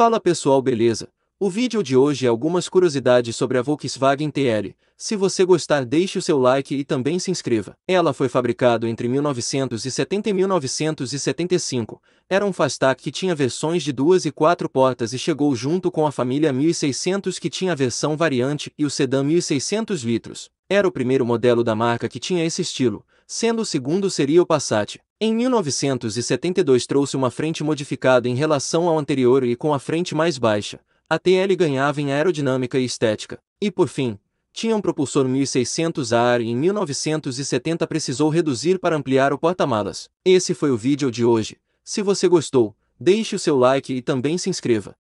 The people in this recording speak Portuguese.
Fala pessoal, beleza? O vídeo de hoje é algumas curiosidades sobre a Volkswagen TL. Se você gostar, deixe o seu like e também se inscreva. Ela foi fabricada entre 1970 e 1975. Era um fastback que tinha versões de duas e quatro portas e chegou junto com a família 1600 que tinha a versão variante e o sedã 1600 litros. Era o primeiro modelo da marca que tinha esse estilo, sendo o segundo seria o Passat. Em 1972 trouxe uma frente modificada em relação ao anterior e com a frente mais baixa. A TL ganhava em aerodinâmica e estética. E por fim, tinha um propulsor 1600 AR e em 1970 precisou reduzir para ampliar o porta-malas. Esse foi o vídeo de hoje. Se você gostou, deixe o seu like e também se inscreva.